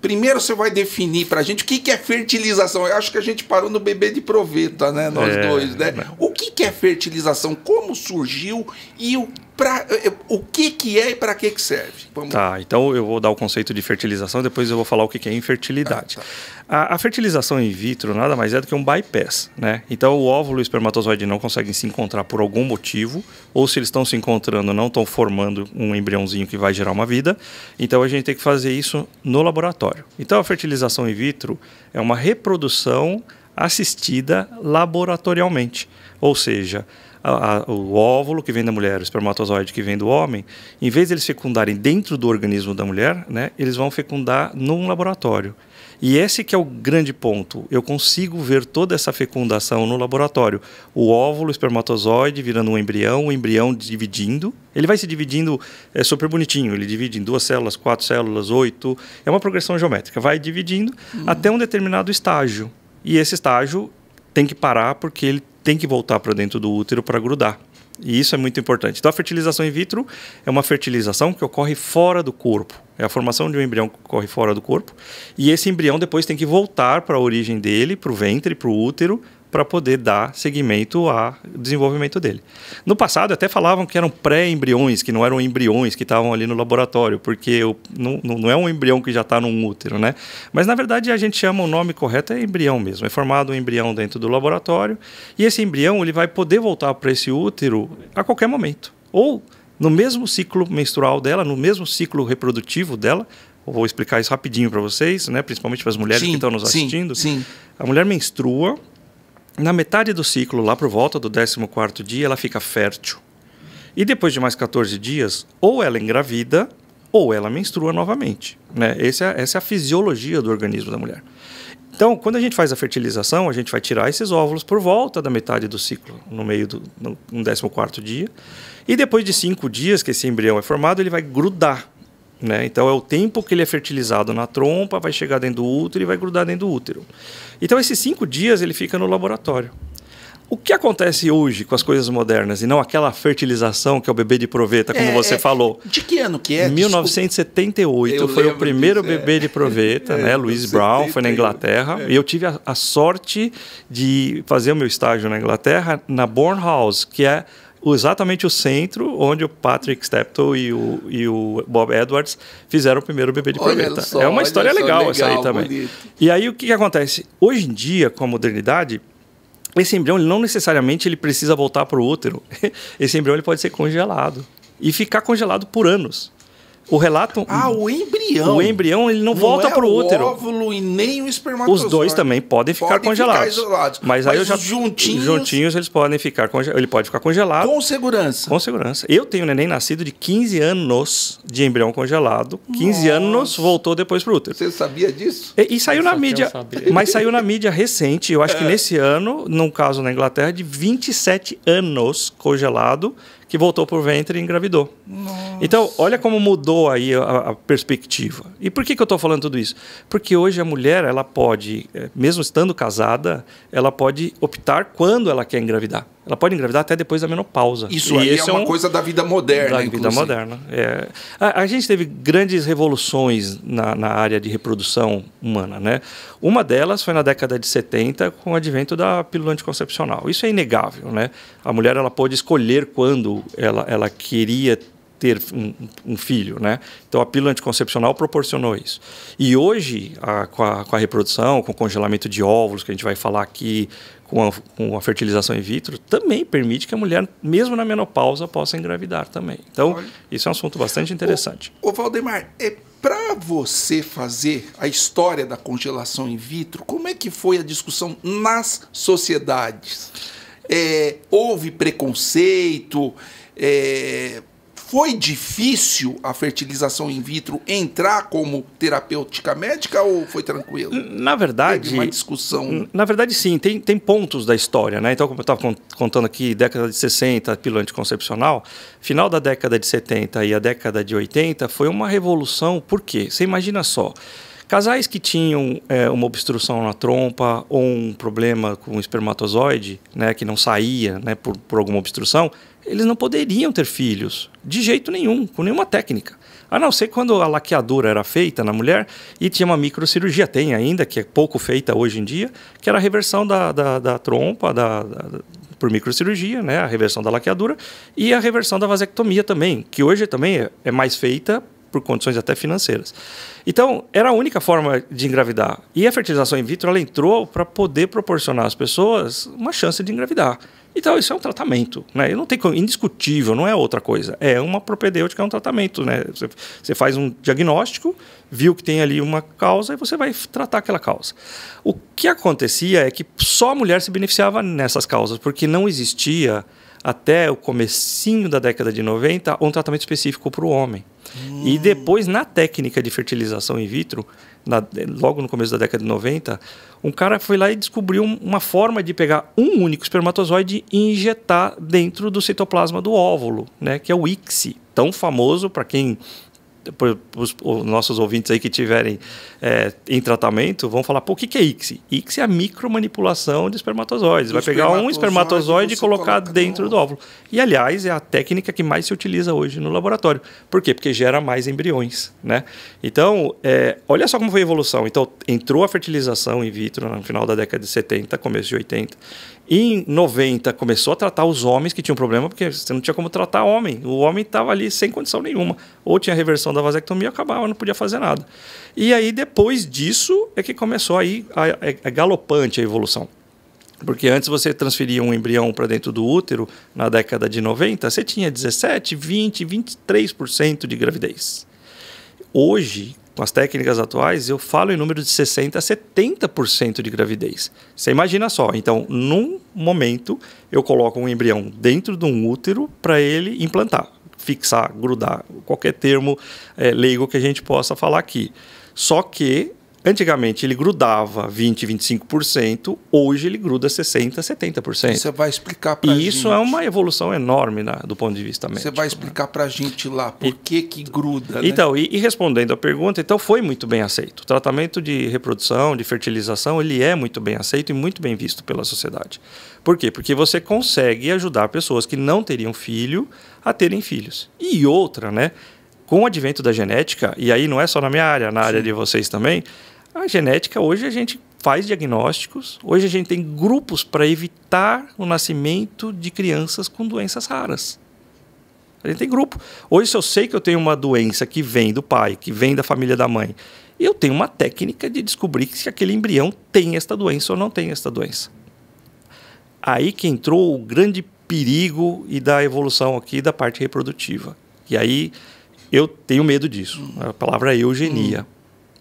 Primeiro você vai definir para a gente o que, que é fertilização. Eu acho que a gente parou no bebê de proveta, né? Nós é, dois, né? É o que, que é fertilização? Como surgiu e o pra, o que, que é e para que, que serve. Vamos... Tá, então eu vou dar o conceito de fertilização, depois eu vou falar o que, que é infertilidade. Ah, tá. a, a, fertilização in vitro nada mais é do que um bypass, né? Então o óvulo e o espermatozoide não conseguem se encontrar por algum motivo, ou se eles estão se encontrando, não estão formando um embriãozinho que vai gerar uma vida. Então a gente tem que fazer isso no laboratório. Então a fertilização in vitro é uma reprodução assistida laboratorialmente, ou seja, a, a, o óvulo que vem da mulher, o espermatozoide que vem do homem, em vez de eles fecundarem dentro do organismo da mulher, né, eles vão fecundar num laboratório. E esse que é o grande ponto. Eu consigo ver toda essa fecundação no laboratório. O óvulo, o espermatozoide virando um embrião, o embrião dividindo. Ele vai se dividindo, é super bonitinho. Ele divide em duas células, quatro células, oito. É uma progressão geométrica. Vai dividindo hum. até um determinado estágio. E esse estágio tem que parar porque ele tem que voltar para dentro do útero para grudar. E isso é muito importante. Então, a fertilização in vitro é uma fertilização que ocorre fora do corpo. É a formação de um embrião que ocorre fora do corpo. E esse embrião depois tem que voltar para a origem dele, para o ventre, para o útero, para poder dar seguimento ao desenvolvimento dele. No passado até falavam que eram pré-embriões, que não eram embriões que estavam ali no laboratório, porque não, não é um embrião que já está num útero, né? Mas na verdade a gente chama o nome correto é embrião mesmo. É formado um embrião dentro do laboratório e esse embrião ele vai poder voltar para esse útero a qualquer momento. Ou no mesmo ciclo menstrual dela, no mesmo ciclo reprodutivo dela, vou explicar isso rapidinho para vocês, né? principalmente para as mulheres sim, que estão nos assistindo. Sim, sim. A mulher menstrua, na metade do ciclo, lá por volta do 14º dia, ela fica fértil. E depois de mais 14 dias, ou ela engravida, ou ela menstrua novamente. Né? Essa, é, essa é a fisiologia do organismo da mulher. Então, quando a gente faz a fertilização, a gente vai tirar esses óvulos por volta da metade do ciclo, no meio do no, no 14 dia. E depois de cinco dias que esse embrião é formado, ele vai grudar né? Então é o tempo que ele é fertilizado na trompa, vai chegar dentro do útero e vai grudar dentro do útero. Então esses cinco dias ele fica no laboratório. O que acontece hoje com as coisas modernas e não aquela fertilização que é o bebê de proveta, como é, você é. falou? De que ano que é? 1978 eu foi o primeiro disso, é. bebê é. de proveta, é, né? Louise então, Brown, foi na Inglaterra. É. E eu tive a, a sorte de fazer o meu estágio na Inglaterra, na Bourne House, que é exatamente o centro onde o Patrick Steptoe e o, e o Bob Edwards fizeram o primeiro bebê de proveta. Só, é uma história legal, legal, essa aí também. Bonito. E aí o que, que acontece? Hoje em dia, com a modernidade, esse embrião não necessariamente ele precisa voltar para o útero. Esse embrião ele pode ser congelado e ficar congelado por anos. O relato. Ah, o embrião. O embrião ele não, não volta é pro útero. O óvulo e nem o espermatozoide. Os dois também podem ficar podem congelados. Ficar isolados. Mas, aí eu já juntinhos... juntinhos eles podem ficar ele pode ficar congelado. Com segurança. Com segurança. Eu tenho um neném nascido de 15 anos de embrião congelado. 15 Nossa. anos voltou depois pro útero. Você sabia disso? E, e saiu na mídia. Mas saiu na mídia recente. Eu acho é. que nesse ano, num caso na Inglaterra de 27 anos congelado que voltou pro ventre e engravidou. Nossa. Então, olha como mudou mudou aí a, a perspectiva. E por que, que eu estou falando tudo isso? Porque hoje a mulher, ela pode, eh, mesmo estando casada, ela pode optar quando ela quer engravidar. Ela pode engravidar até depois da menopausa. Isso e aí é, é uma um... coisa da vida moderna, Da inclusive. vida moderna. É. A, a, gente teve grandes revoluções na, na área de reprodução humana, né? Uma delas foi na década de 70, com o advento da pílula anticoncepcional. Isso é inegável, né? A mulher, ela pôde escolher quando ela, ela queria ter um, um, filho, né? Então a pílula anticoncepcional proporcionou isso. E hoje, a, com, a, com, a, reprodução, com o congelamento de óvulos, que a gente vai falar aqui, com a, com a, fertilização in vitro, também permite que a mulher, mesmo na menopausa, possa engravidar também. Então, Olha. isso é um assunto bastante interessante. Ô, ô Valdemar, é para você fazer a história da congelação in vitro, como é que foi a discussão nas sociedades? É, houve preconceito? É, foi difícil a fertilização in vitro entrar como terapêutica médica ou foi tranquilo? Na verdade. Teve uma discussão. Na verdade, sim, tem, tem pontos da história, né? Então, como eu estava contando aqui, década de 60, pílula anticoncepcional, final da década de 70 e a década de 80 foi uma revolução, por quê? Você imagina só. Casais que tinham é, uma obstrução na trompa ou um problema com espermatozoide, né, que não saía né, por, por alguma obstrução, eles não poderiam ter filhos, de jeito nenhum, com nenhuma técnica. A não ser quando a laqueadura era feita na mulher e tinha uma microcirurgia, tem ainda, que é pouco feita hoje em dia, que era a reversão da, da, da trompa da, da, por microcirurgia, né? a reversão da laqueadura, e a reversão da vasectomia também, que hoje também é, é mais feita por condições até financeiras. Então, era a única forma de engravidar. E a fertilização in vitro ela entrou para poder proporcionar às pessoas uma chance de engravidar. Então, isso é um tratamento, né? Não tem indiscutível, não é outra coisa. É uma propedêutica, é um tratamento, né? Você, você faz um diagnóstico, viu que tem ali uma causa e você vai tratar aquela causa. O que acontecia é que só a mulher se beneficiava nessas causas, porque não existia até o comecinho da década de 90, um tratamento específico para o homem. Hum. E depois, na técnica de fertilização in vitro, na, eh, logo no começo da década de 90, um cara foi lá e descobriu uma forma de pegar um único espermatozoide e injetar dentro do citoplasma do óvulo, né, que é o ICSI, tão famoso para quem para os nossos ouvintes aí que tiverem é, em tratamento, vão falar, pô, o que, que é ICSI? ICSI é a micromanipulação de espermatozoides. Vai pegar um espermatozoide e colocar dentro do óvulo. E, aliás, é a técnica que mais se utiliza hoje no laboratório. Por quê? Porque gera mais embriões, né? Então, é, olha só como foi a evolução. Então, entrou a fertilização in vitro no final da década de 70, começo de 80. Em 90 começou a tratar os homens que tinham problema, porque você não tinha como tratar homem. O homem estava ali sem condição nenhuma. Ou tinha reversão da vasectomia, acabava, não podia fazer nada. E aí depois disso é que começou aí a, a, é, a é galopante a evolução. Porque antes você transferia um embrião para dentro do útero, na década de 90, você tinha 17, 20, 23% de gravidez. Hoje, com as técnicas atuais, eu falo em número de 60% a 70% de gravidez. Você imagina só. Então, num momento, eu coloco um embrião dentro de um útero para ele implantar, fixar, grudar, qualquer termo é, leigo que a gente possa falar aqui. Só que Antigamente ele grudava 20, 25%, hoje ele gruda 60, 70%. Você vai explicar para gente. E isso é uma evolução enorme né, do ponto de vista médico. Você vai né? explicar né? para a gente lá por e, que, que gruda. Né? Então, né? e, e, respondendo à pergunta, então foi muito bem aceito. O tratamento de reprodução, de fertilização, ele é muito bem aceito e muito bem visto pela sociedade. Por quê? Porque você consegue ajudar pessoas que não teriam filho a terem filhos. E outra, né? com o advento da genética, e aí não é só na minha área, na Sim. área de vocês também, a genética hoje a gente faz diagnósticos, hoje a gente tem grupos para evitar o nascimento de crianças com doenças raras. A gente tem grupo. Hoje, se eu sei que eu tenho uma doença que vem do pai, que vem da família da mãe, eu tenho uma técnica de descobrir se aquele embrião tem esta doença ou não tem esta doença. Aí que entrou o grande perigo e da evolução aqui da parte reprodutiva. E aí eu tenho medo disso. Uhum. A palavra é eugenia.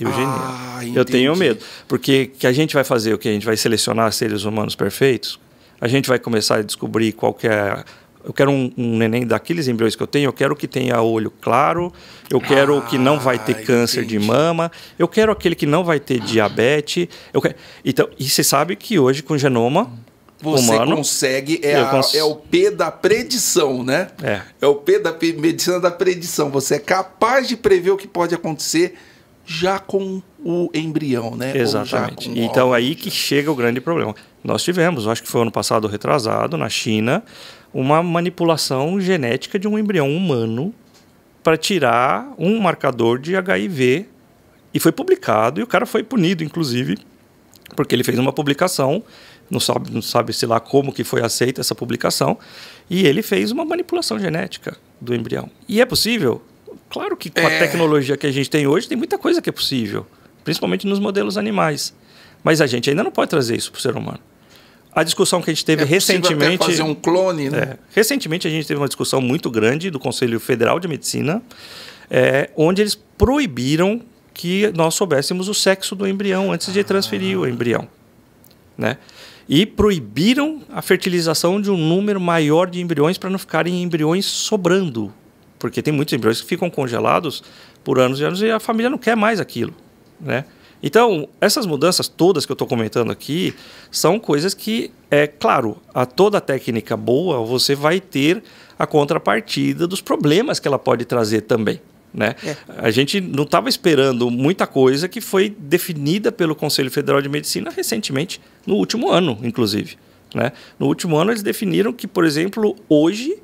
Hum. Eugenia. Ah, eu tenho medo. Porque que a gente vai fazer o que? A gente vai selecionar seres humanos perfeitos? A gente vai começar a descobrir qual que é eu quero um, um, neném daqueles embriões que eu tenho, eu quero que tenha olho claro, eu quero ah, que não vai ter ah, câncer entendi. de mama, eu quero aquele que não vai ter diabetes. Quero... Então, e você sabe que hoje com genoma hum você humano. consegue. É, a, cons... é o P da predição, né? É. é o P da medicina da predição. Você é capaz de prever o que pode acontecer já com o embrião, né? Exatamente. Então aí que chega o grande problema. Nós tivemos, acho que foi ano passado retrasado, na China, uma manipulação genética de um embrião humano para tirar um marcador de HIV e foi publicado e o cara foi punido, inclusive, porque ele fez uma publicação não sabe, não sabe se lá como que foi aceita essa publicação, e ele fez uma manipulação genética do embrião. E é possível? Claro que com é... a tecnologia que a gente tem hoje, tem muita coisa que é possível, principalmente nos modelos animais. Mas a gente ainda não pode trazer isso para o ser humano. A discussão que a gente teve é recentemente. fazer um clone, né? É, recentemente a gente teve uma discussão muito grande do Conselho Federal de Medicina, é, onde eles proibiram que nós soubéssemos o sexo do embrião antes de transferir o ah. embrião. Né? e proibiram a fertilização de um número maior de embriões para não ficarem embriões sobrando. Porque tem muitos embriões que ficam congelados por anos e anos e a família não quer mais aquilo. Né? Então, essas mudanças todas que eu estou comentando aqui são coisas que, é claro, a toda técnica boa você vai ter a contrapartida dos problemas que ela pode trazer também. Né? É. A gente não estava esperando muita coisa que foi definida pelo Conselho Federal de Medicina recentemente, no último ano, inclusive. Né? No último ano, eles definiram que, por exemplo, hoje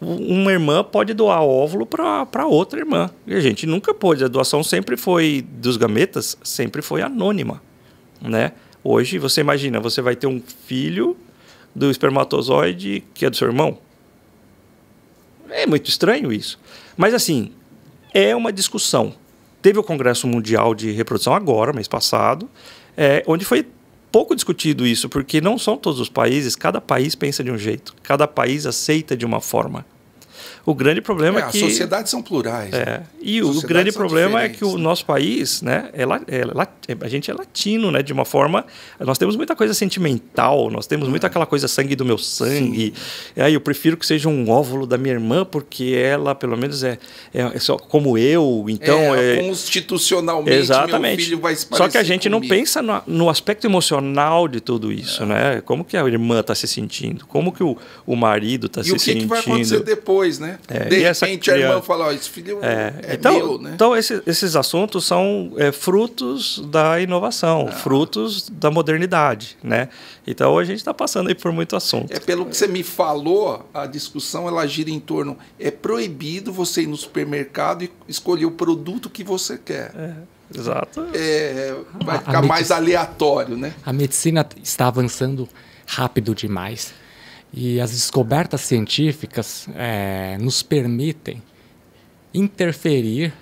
uma irmã pode doar óvulo para outra irmã. E a gente nunca pôde. A doação sempre foi, dos gametas, sempre foi anônima. Né? Hoje, você imagina, você vai ter um filho do espermatozoide que é do seu irmão. É muito estranho isso. Mas assim, é uma discussão. Teve o Congresso Mundial de Reprodução agora, mês passado, é, onde foi pouco discutido isso, porque não são todos os países, cada país pensa de um jeito, cada país aceita de uma forma. O grande problema é, é que. As sociedades são plurais. É. Né? E o grande problema é que o nosso país, né, é, é, a gente é latino, né? De uma forma. Nós temos muita coisa sentimental, nós temos muito uhum. aquela coisa sangue do meu sangue. e aí é, eu prefiro que seja um óvulo da minha irmã, porque ela, pelo menos, é, é, é só como eu. Então. É, é, Constitucionalmente, exatamente. meu filho vai se Só que a gente comigo. não pensa no, no, aspecto emocional de tudo isso, né? Como que a irmã está se sentindo? Como que o, o marido está se sentindo? E o que, que vai acontecer depois, né? E É, de repente a irmã fala, esse filho é é, é, é então, meu, né? Então esses, esses assuntos são é, frutos da inovação, ah. frutos da modernidade, né? Então a gente está passando aí por muito assunto. É pelo que você me falou, a discussão ela gira em torno, é proibido você ir no supermercado e escolher o produto que você quer. É, exato. vai ficar mais aleatório, né? A medicina está avançando rápido demais e as descobertas científicas é, nos permitem interferir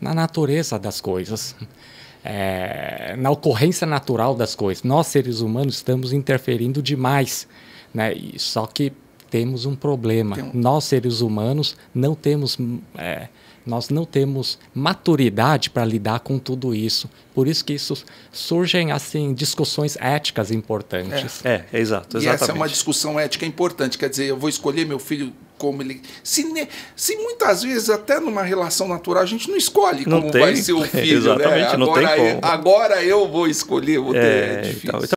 na natureza das coisas, é, na ocorrência natural das coisas. Nós, seres humanos, estamos interferindo demais. Né? E só que temos um problema. nós, seres humanos, não temos. É, nós não temos maturidade para lidar com tudo isso. Por isso que isso surgem assim discussões éticas importantes. É, é, é exato. Exatamente. E essa é uma discussão ética importante. Quer dizer, eu vou escolher meu filho como ele. Se, se muitas vezes, até numa relação natural, a gente não escolhe não como tem, vai ser o filho. Né? Exatamente, né? agora, não tem como. Agora eu vou escolher, vou ter, é, é então, difícil. Então, então...